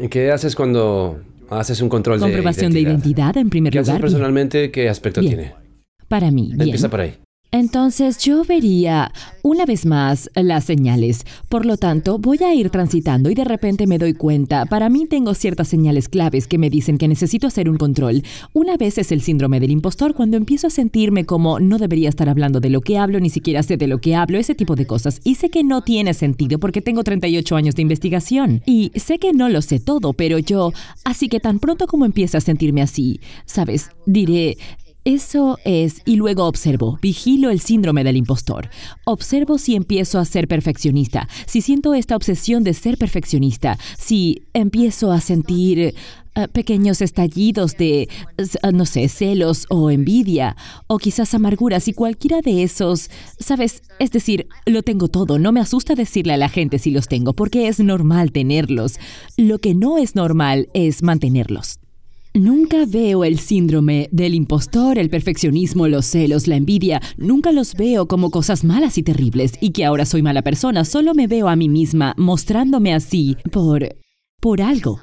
Eh, ¿Qué haces cuando haces un control de identidad? de identidad en primer lugar. personalmente, ¿qué aspecto tiene? Para mí, bien. Empieza por ahí. Entonces yo vería una vez más las señales. Por lo tanto, voy a ir transitando y de repente me doy cuenta. Para mí tengo ciertas señales claves que me dicen que necesito hacer un control. Una vez es el síndrome del impostor cuando empiezo a sentirme como no debería estar hablando de lo que hablo, ni siquiera sé de lo que hablo, ese tipo de cosas. Y sé que no tiene sentido porque tengo 38 años de investigación. Y sé que no lo sé todo, pero yo... Así que tan pronto como empiece a sentirme así, ¿sabes? Diré, eso es, y luego observo, vigilo el síndrome del impostor. Observo si empiezo a ser perfeccionista, si siento esta obsesión de ser perfeccionista, si empiezo a sentir eh, pequeños estallidos de, eh, no sé, celos o envidia, o quizás amarguras y cualquiera de esos, ¿sabes? Es decir, lo tengo todo, no me asusta decirle a la gente si los tengo, porque es normal tenerlos. Lo que no es normal es mantenerlos. Nunca veo el síndrome del impostor, el perfeccionismo, los celos, la envidia. Nunca los veo como cosas malas y terribles y que ahora soy mala persona. Solo me veo a mí misma mostrándome así por... por algo.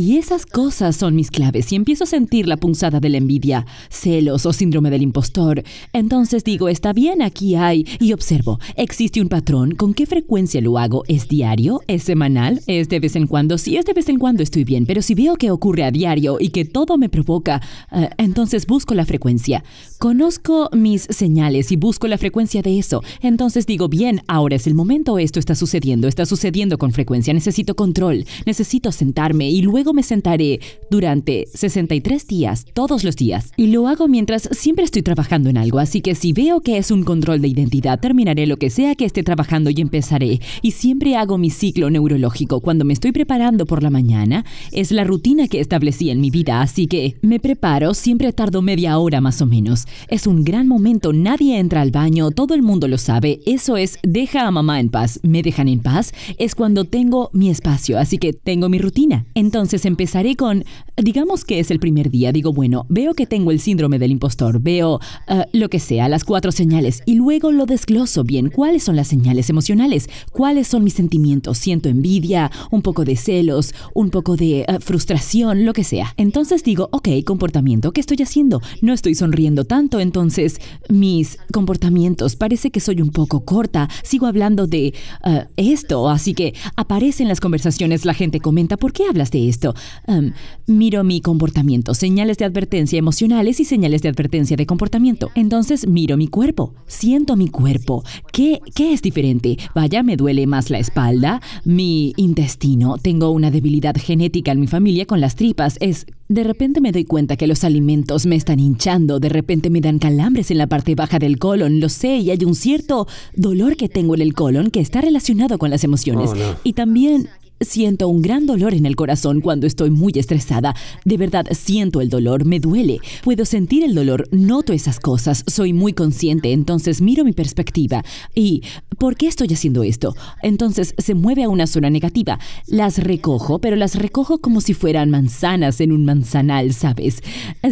Y esas cosas son mis claves. Si empiezo a sentir la punzada de la envidia, celos o síndrome del impostor, entonces digo, está bien, aquí hay. Y observo, existe un patrón. ¿Con qué frecuencia lo hago? ¿Es diario? ¿Es semanal? ¿Es de vez en cuando? Sí, es de vez en cuando estoy bien, pero si veo que ocurre a diario y que todo me provoca, eh, entonces busco la frecuencia. Conozco mis señales y busco la frecuencia de eso. Entonces digo, bien, ahora es el momento, esto está sucediendo, está sucediendo con frecuencia, necesito control, necesito sentarme y luego me sentaré durante 63 días, todos los días. Y lo hago mientras siempre estoy trabajando en algo, así que si veo que es un control de identidad, terminaré lo que sea que esté trabajando y empezaré. Y siempre hago mi ciclo neurológico. Cuando me estoy preparando por la mañana, es la rutina que establecí en mi vida, así que me preparo, siempre tardo media hora más o menos. Es un gran momento, nadie entra al baño, todo el mundo lo sabe. Eso es, deja a mamá en paz, me dejan en paz, es cuando tengo mi espacio, así que tengo mi rutina. Entonces, entonces empezaré con, digamos que es el primer día, digo, bueno, veo que tengo el síndrome del impostor, veo eh, lo que sea, las cuatro señales, y luego lo desgloso bien, cuáles son las señales emocionales, cuáles son mis sentimientos, siento envidia, un poco de celos, un poco de eh, frustración, lo que sea. Entonces digo, ok, comportamiento, ¿qué estoy haciendo? No estoy sonriendo tanto, entonces mis comportamientos, parece que soy un poco corta, sigo hablando de eh, esto, así que aparecen las conversaciones, la gente comenta, ¿por qué hablas de esto? Em, miro mi comportamiento, señales de advertencia emocionales y señales de advertencia de comportamiento. Entonces miro mi cuerpo, siento mi cuerpo. ¿Qué, qué es diferente? Vaya, me duele más la espalda, mi intestino, tengo una debilidad genética en mi familia con las tripas, es de repente me doy cuenta que los alimentos me están hinchando, de repente me dan calambres en la parte baja del colon, lo sé, y hay un cierto dolor que tengo en el colon que está relacionado con las emociones. Oh, y también Siento un gran dolor en el corazón cuando estoy muy estresada. De verdad, siento el dolor, me duele. Puedo sentir el dolor, noto esas cosas, soy muy consciente, entonces miro mi perspectiva. ¿Y por qué estoy haciendo esto? Entonces se mueve a una zona negativa. Las recojo, pero las recojo como si fueran manzanas en un manzanal, ¿sabes?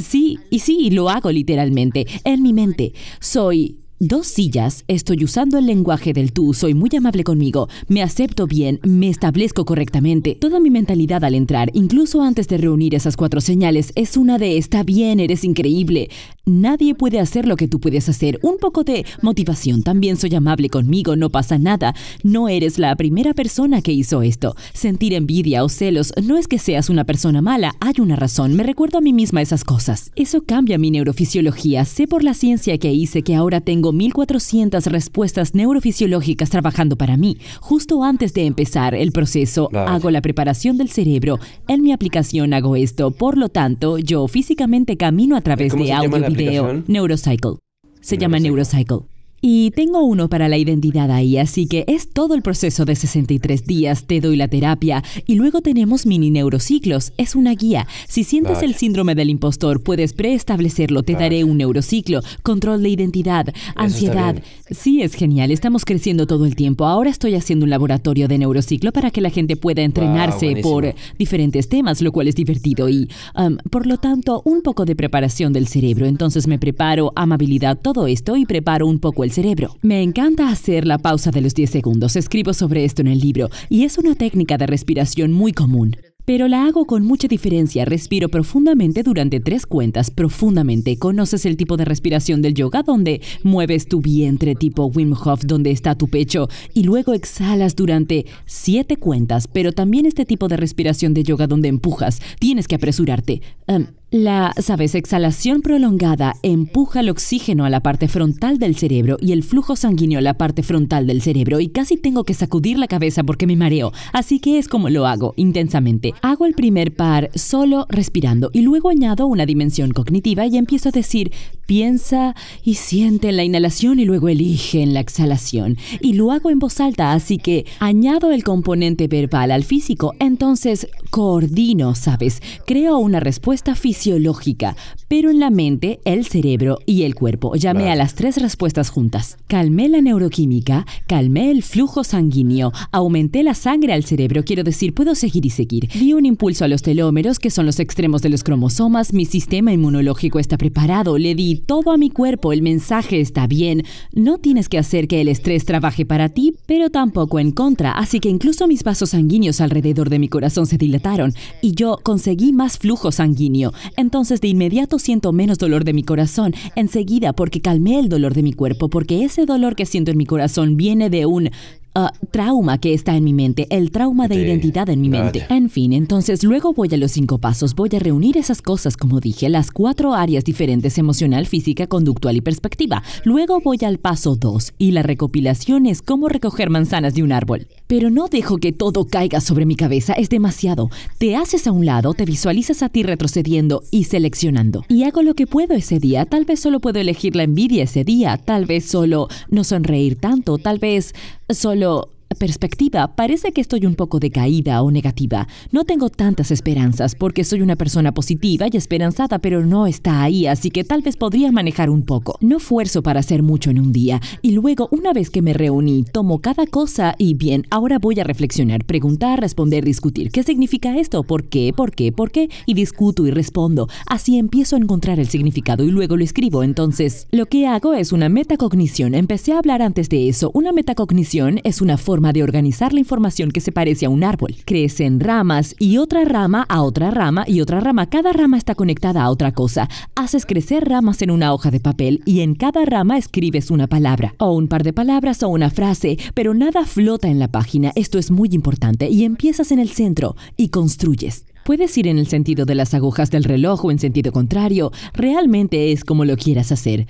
Sí, y sí, lo hago literalmente, en mi mente. Soy Dos sillas, estoy usando el lenguaje del tú, soy muy amable conmigo, me acepto bien, me establezco correctamente. Toda mi mentalidad al entrar, incluso antes de reunir esas cuatro señales, es una de está bien, eres increíble. Nadie puede hacer lo que tú puedes hacer. Un poco de motivación, también soy amable conmigo, no pasa nada. No eres la primera persona que hizo esto. Sentir envidia o celos no es que seas una persona mala, hay una razón, me recuerdo a mí misma esas cosas. Eso cambia mi neurofisiología, sé por la ciencia que hice que ahora tengo 1400 respuestas neurofisiológicas trabajando para mí. Justo antes de empezar el proceso, hago la preparación del cerebro. En mi aplicación hago esto. Por lo tanto, yo físicamente camino a través de audio video. Neurocycle. Se llama Neurocycle. Y tengo uno para la identidad ahí, así que es todo el proceso de 63 días, te doy la terapia y luego tenemos mini neurociclos, es una guía. Si sientes el síndrome del impostor, puedes preestablecerlo, te daré un neurociclo, control de identidad, ansiedad. Sí, es genial, estamos creciendo todo el tiempo. Ahora estoy haciendo un laboratorio de neurociclo para que la gente pueda ah, entrenarse por diferentes temas, lo cual es divertido y, um, por lo tanto, un poco de preparación del cerebro. Entonces me preparo amabilidad, todo esto y preparo un poco el cerebro. Me encanta hacer la pausa de los 10 segundos. Escribo sobre esto en el libro y es una técnica de respiración muy común. Pero la hago con mucha diferencia. Respiro profundamente durante tres cuentas, profundamente. ¿Conoces el tipo de respiración del yoga donde mueves tu vientre tipo Wim Hof donde está tu pecho y luego exhalas durante siete cuentas? Pero también este tipo de respiración de yoga donde empujas. Tienes que apresurarte. Em, la, sabes, exhalación prolongada empuja el oxígeno a la parte frontal del cerebro y el flujo sanguíneo a la parte frontal del cerebro y casi tengo que sacudir la cabeza porque me mareo, así que es como lo hago intensamente. Hago el primer par solo respirando y luego añado una dimensión cognitiva y empiezo a decir, piensa y siente en la inhalación y luego elige en la exhalación. Y lo hago en voz alta, así que añado el componente verbal al físico, entonces coordino, sabes, creo una respuesta física fisiológica, pero en la mente, el cerebro y el cuerpo. Llamé a las tres respuestas juntas. Calmé la neuroquímica, calmé el flujo sanguíneo, aumenté la sangre al cerebro, quiero decir, puedo seguir y seguir. Di un impulso a los telómeros, que son los extremos de los cromosomas, mi sistema inmunológico está preparado, le di todo a mi cuerpo, el mensaje está bien. No tienes que hacer que el estrés trabaje para ti, pero tampoco en contra, así que incluso mis vasos sanguíneos alrededor de mi corazón se dilataron y yo conseguí más flujo sanguíneo. Entonces de inmediato siento menos dolor de mi corazón, enseguida porque calmé el dolor de mi cuerpo, porque ese dolor que siento en mi corazón viene de un Ah, trauma que está en mi mente, el trauma de identidad en mi mente. En fin, entonces luego voy a los cinco pasos, voy a reunir esas cosas, como dije, las cuatro áreas diferentes, emocional, física, conductual y perspectiva. Luego voy al paso dos, y la recopilación es como recoger manzanas de un árbol. Pero no dejo que todo caiga sobre mi cabeza, es demasiado. Te haces a un lado, te visualizas a ti retrocediendo y seleccionando. Y hago lo que puedo ese día, tal vez solo puedo elegir la envidia ese día, tal vez solo no sonreír tanto, tal vez solo lo perspectiva, parece que estoy un poco decaída o negativa. No tengo tantas esperanzas porque soy una persona positiva y esperanzada, pero no está ahí, así que tal vez podría manejar un poco. No fuerzo para hacer mucho en un día. Y luego, una vez que me reuní, tomo cada cosa y bien, ahora voy a reflexionar, preguntar, responder, discutir. ¿Qué significa esto? ¿Por qué? ¿Por qué? ¿Por qué? Y discuto y respondo. Así empiezo a encontrar el significado y luego lo escribo. Entonces, lo que hago es una metacognición. Empecé a hablar antes de eso. Una metacognición es una forma de organizar la información que se parece a un árbol. Crecen en ramas y otra rama a otra rama y otra rama. Cada rama está conectada a otra cosa. Haces crecer ramas en una hoja de papel y en cada rama escribes una palabra, o un par de palabras o una frase, pero nada flota en la página. Esto es muy importante y empiezas en el centro y construyes. Puedes ir en el sentido de las agujas del reloj o en sentido contrario, realmente es como lo quieras hacer.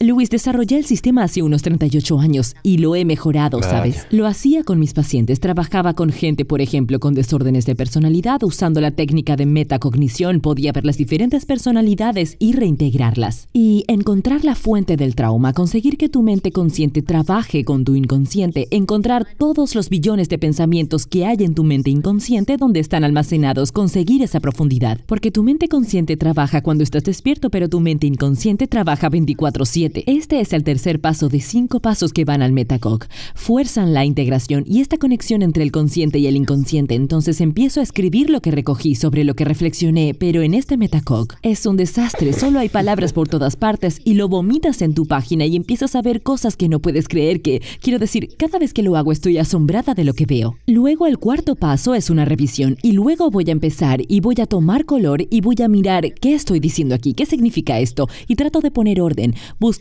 Luis, desarrollé el sistema hace unos 38 años y lo he mejorado, ¿sabes? Lo hacía con mis pacientes. Trabajaba con gente, por ejemplo, con desórdenes de personalidad. Usando la técnica de metacognición podía ver las diferentes personalidades y reintegrarlas. Y encontrar la fuente del trauma, conseguir que tu mente consciente trabaje con tu inconsciente, encontrar todos los billones de pensamientos que hay en tu mente inconsciente donde están almacenados, conseguir esa profundidad. Porque tu mente consciente trabaja cuando estás despierto, pero tu mente inconsciente trabaja 24/7 este es el tercer paso de cinco pasos que van al Metacog. Fuerzan la integración y esta conexión entre el consciente y el inconsciente. Entonces empiezo a escribir lo que recogí, sobre lo que reflexioné, pero en este Metacog es un desastre. Solo hay palabras por todas partes y lo vomitas en tu página y empiezas a ver cosas que no puedes creer que, quiero decir, cada vez que lo hago estoy asombrada de lo que veo. Luego el cuarto paso es una revisión y luego voy a empezar y voy a tomar color y voy a mirar qué estoy diciendo aquí, qué significa esto y trato de poner orden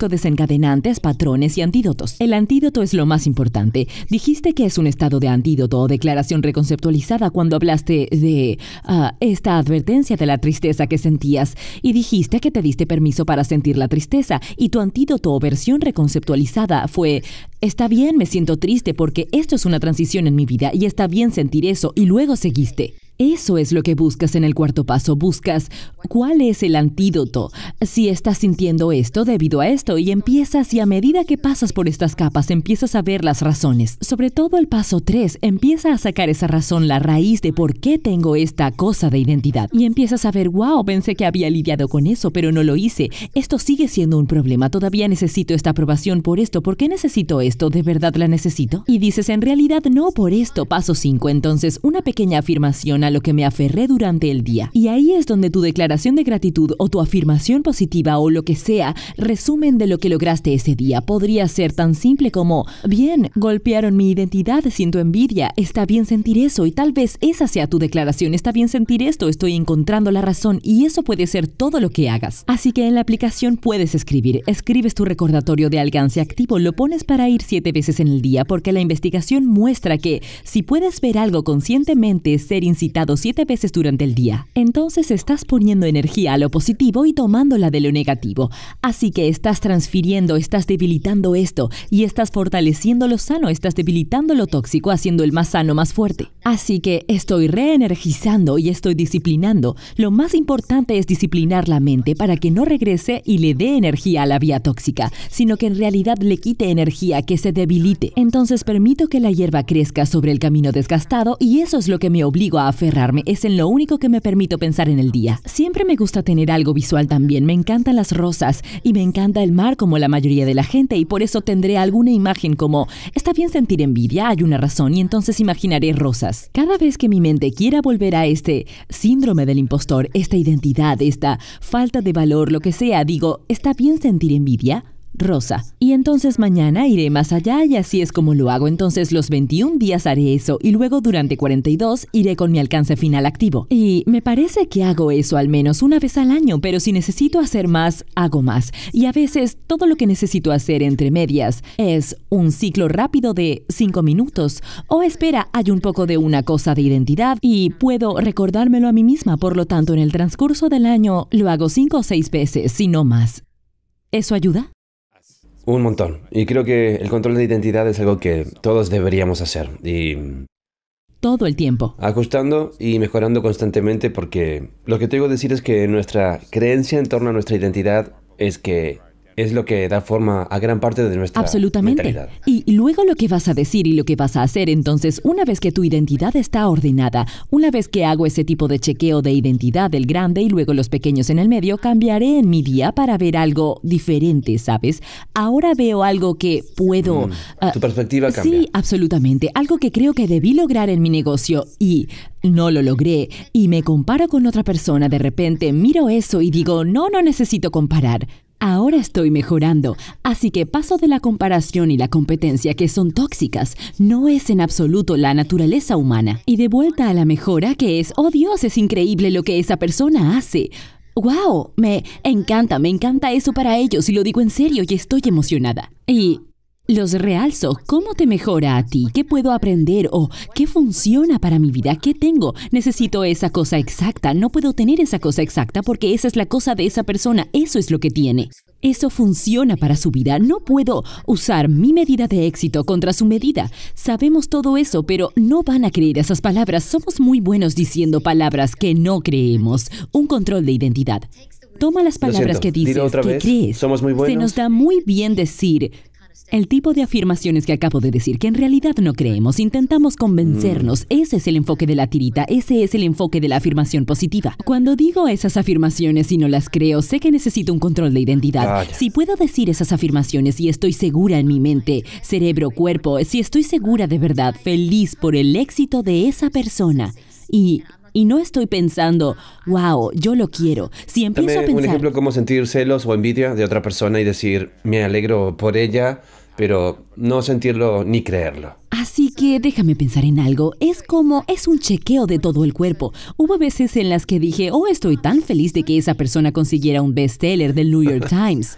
desencadenantes, patrones y antídotos. El antídoto es lo más importante. Dijiste que es un estado de antídoto o declaración reconceptualizada cuando hablaste de ah, esta advertencia de la tristeza que sentías y dijiste que te diste permiso para sentir la tristeza y tu antídoto o versión reconceptualizada fue Está bien, me siento triste porque esto es una transición en mi vida y está bien sentir eso y luego seguiste. Eso es lo que buscas en el cuarto paso. Buscas cuál es el antídoto. Si estás sintiendo esto debido a esto y empiezas y a medida que pasas por estas capas empiezas a ver las razones. Sobre todo el paso 3, empieza a sacar esa razón, la raíz de por qué tengo esta cosa de identidad. Y empiezas a ver, wow, pensé que había lidiado con eso, pero no lo hice. Esto sigue siendo un problema. Todavía necesito esta aprobación por esto. ¿Por qué necesito esto? ¿De verdad la necesito? Y dices, en realidad no por esto. Paso 5. Entonces, una pequeña afirmación a lo que me aferré durante el día. Y ahí es donde tu declaración de gratitud o tu afirmación positiva o lo que sea resumen de lo que lograste ese día. Podría ser tan simple como, bien, golpearon mi identidad, siento envidia, está bien sentir eso y tal vez esa sea tu declaración, está bien sentir esto, estoy encontrando la razón y eso puede ser todo lo que hagas. Así que en la aplicación puedes escribir, escribes tu recordatorio de alcance activo, lo pones para ir siete veces en el día porque la investigación muestra que si puedes ver algo conscientemente, ser incitado siete veces durante el día, entonces estás poniendo energía a lo positivo y tomándola de lo negativo. Así que estás transfiriendo, estás debilitando esto y estás fortaleciendo lo sano, estás debilitando lo tóxico, haciendo el más sano más fuerte. Así que estoy reenergizando y estoy disciplinando. Lo más importante es disciplinar la mente para que no regrese y le dé energía a la vía tóxica, sino que en realidad le quite energía, que se debilite. Entonces permito que la hierba crezca sobre el camino desgastado y eso es lo que me obligo a hacer es en lo único que me permito pensar en el día. Siempre me gusta tener algo visual también, me encantan las rosas y me encanta el mar como la mayoría de la gente y por eso tendré alguna imagen como, está bien sentir envidia, hay una razón y entonces imaginaré rosas. Cada vez que mi mente quiera volver a este síndrome del impostor, esta identidad, esta falta de valor, lo que sea, digo, está bien sentir envidia. Rosa. Y entonces mañana iré más allá y así es como lo hago. Entonces los 21 días haré eso y luego durante 42 iré con mi alcance final activo. Y me parece que hago eso al menos una vez al año, pero si necesito hacer más, hago más. Y a veces todo lo que necesito hacer entre medias es un ciclo rápido de 5 minutos. O espera, hay un poco de una cosa de identidad y puedo recordármelo a mí misma. Por lo tanto, en el transcurso del año lo hago 5 o 6 veces, si no más. ¿Eso ayuda? Un montón. Y creo que el control de identidad es algo que todos deberíamos hacer. Y... Todo el tiempo. Ajustando y mejorando constantemente porque lo que te digo decir es que nuestra creencia en torno a nuestra identidad es que es lo que da forma a gran parte de nuestra Absolutamente. Y luego lo que vas a decir y lo que vas a hacer, entonces, una vez que tu identidad está ordenada, una vez que hago ese tipo de chequeo de identidad del grande y luego los pequeños en el medio, cambiaré en mi día para ver algo diferente, ¿sabes? Ahora veo algo que puedo... Mm, ah, tu perspectiva cambia. Sí, absolutamente. Algo que creo que debí lograr en mi negocio y no lo logré y me comparo con otra persona, de repente miro eso y digo, no, no necesito comparar. Ahora estoy mejorando, así que paso de la comparación y la competencia que son tóxicas. No es en absoluto la naturaleza humana. Y de vuelta a la mejora que es, oh Dios, es increíble lo que esa persona hace. ¡Wow! Me encanta, me encanta eso para ellos y lo digo en serio y estoy emocionada. Y los realzo, ¿cómo te mejora a ti? ¿Qué puedo aprender? ¿O qué funciona para mi vida? ¿Qué tengo? Necesito esa cosa exacta. No puedo tener esa cosa exacta porque esa es la cosa de esa persona. Eso es lo que tiene. Eso funciona para su vida. No puedo usar mi medida de éxito contra su medida. Sabemos todo eso, pero no van a creer esas palabras. Somos muy buenos diciendo palabras que no creemos. Un control de identidad. Toma las palabras que dices, crees. Somos muy buenos. Se nos da muy bien decir, el tipo de afirmaciones que acabo de decir, que en realidad no creemos, intentamos convencernos, mm. ese es el enfoque de la tirita, ese es el enfoque de la afirmación positiva. Cuando digo esas afirmaciones y no las creo, sé que necesito un control de identidad. Si puedo decir esas afirmaciones y estoy segura en mi mente, cerebro, cuerpo, si estoy segura de verdad, feliz por el éxito de esa persona y y no estoy pensando, wow, yo lo quiero. Si empiezo a pensar... Un ejemplo como sentir celos o envidia de otra persona y decir, me alegro por ella, pero no sentirlo ni creerlo. Así que déjame pensar en algo. Es como, es un chequeo de todo el cuerpo. Hubo veces en las que dije, oh, estoy tan feliz de que esa persona consiguiera un bestseller del New York Times.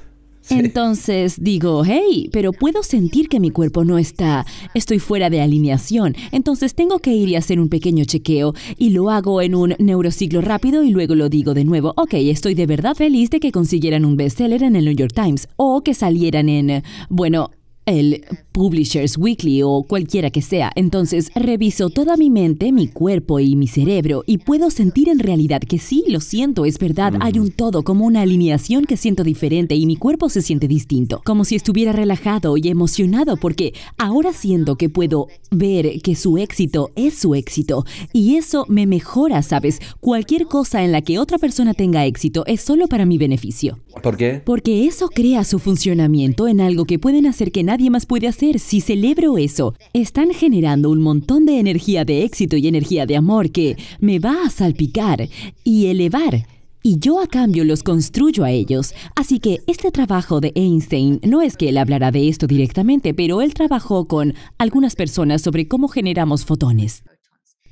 Entonces digo, hey, pero puedo sentir que mi cuerpo no está, estoy fuera de alineación, entonces tengo que ir y hacer un pequeño chequeo y lo hago en un neurociclo rápido y luego lo digo de nuevo, ok, estoy de verdad feliz de que consiguieran un bestseller en el New York Times o que salieran en, bueno, el Publishers Weekly o cualquiera que sea. Entonces reviso toda mi mente, mi cuerpo y mi cerebro y puedo sentir en realidad que sí, lo siento, es verdad, hay un todo, como una alineación que siento diferente y mi cuerpo se siente distinto, como si estuviera relajado y emocionado porque ahora siento que puedo ver que su éxito es su éxito y eso me mejora, ¿sabes? Cualquier cosa en la que otra persona tenga éxito es solo para mi beneficio. ¿Por qué? Porque eso crea su funcionamiento en algo que pueden hacer que nadie más puede hacer. Si celebro eso, están generando un montón de energía de éxito y energía de amor que me va a salpicar y elevar. Y yo a cambio los construyo a ellos. Así que este trabajo de Einstein no es que él hablara de esto directamente, pero él trabajó con algunas personas sobre cómo generamos fotones.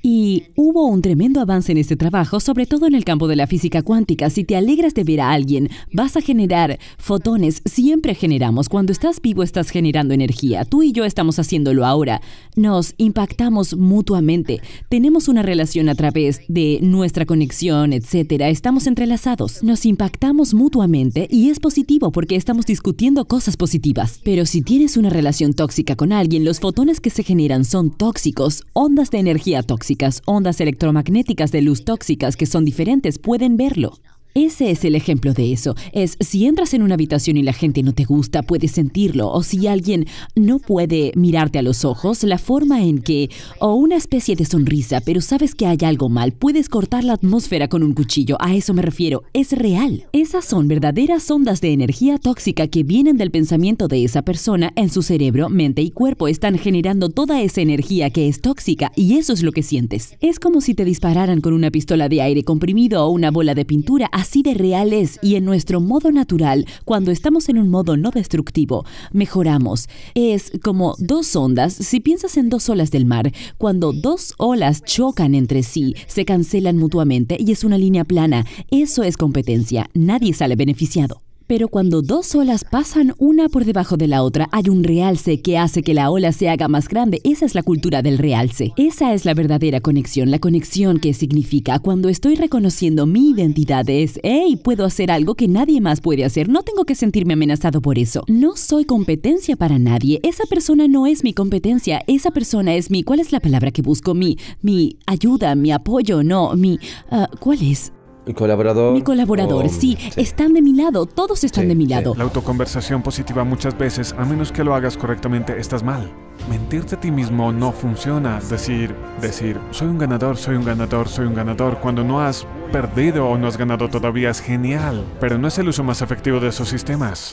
Y hubo un tremendo avance en este trabajo, sobre todo en el campo de la física cuántica. Si te alegras de ver a alguien, vas a generar fotones. Siempre generamos. Cuando estás vivo estás generando energía. Tú y yo estamos haciéndolo ahora. Nos impactamos mutuamente. Tenemos una relación a través de nuestra conexión, etc. Estamos entrelazados. Nos impactamos mutuamente y es positivo porque estamos discutiendo cosas positivas. Pero si tienes una relación tóxica con alguien, los fotones que se generan son tóxicos, ondas de energía tóxica ondas electromagnéticas de luz tóxicas que son diferentes pueden verlo. Ese es el ejemplo de eso. Es si entras en una habitación y la gente no te gusta, puedes sentirlo. O si alguien no puede mirarte a los ojos, la forma en que, o una especie de sonrisa, pero sabes que hay algo mal, puedes cortar la atmósfera con un cuchillo. A eso me refiero. Es real. Esas son verdaderas ondas de energía tóxica que vienen del pensamiento de esa persona en su cerebro, mente y cuerpo. Están generando toda esa energía que es tóxica y eso es lo que sientes. Es como si te dispararan con una pistola de aire comprimido o una bola de pintura así de reales y en nuestro modo natural, cuando estamos en un modo no destructivo, mejoramos. Es como dos ondas, si piensas en dos olas del mar, cuando dos olas chocan entre sí, se cancelan mutuamente y es una línea plana. Eso es competencia, nadie sale beneficiado. Pero cuando dos olas pasan una por debajo de la otra, hay un realce que hace que la ola se haga más grande. Esa es la cultura del realce. Esa es la verdadera conexión, la conexión que significa cuando estoy reconociendo mi identidad es, hey, puedo hacer algo que nadie más puede hacer, no tengo que sentirme amenazado por eso. No soy competencia para nadie, esa persona no es mi competencia, esa persona es mi, ¿cuál es la palabra que busco? Mi, mi ayuda, mi apoyo, no, mi, ah, ¿cuál es? colaborador. Mi colaborador, oh, sí, Están de mi lado. Todos están de mi lado. La autoconversación positiva muchas veces, a menos que lo hagas correctamente, estás mal. Mentirte a ti mismo no funciona. Decir, decir, soy un ganador, soy un ganador, soy un ganador, cuando no has perdido o no has ganado todavía es genial. Pero no es el uso más efectivo de esos sistemas.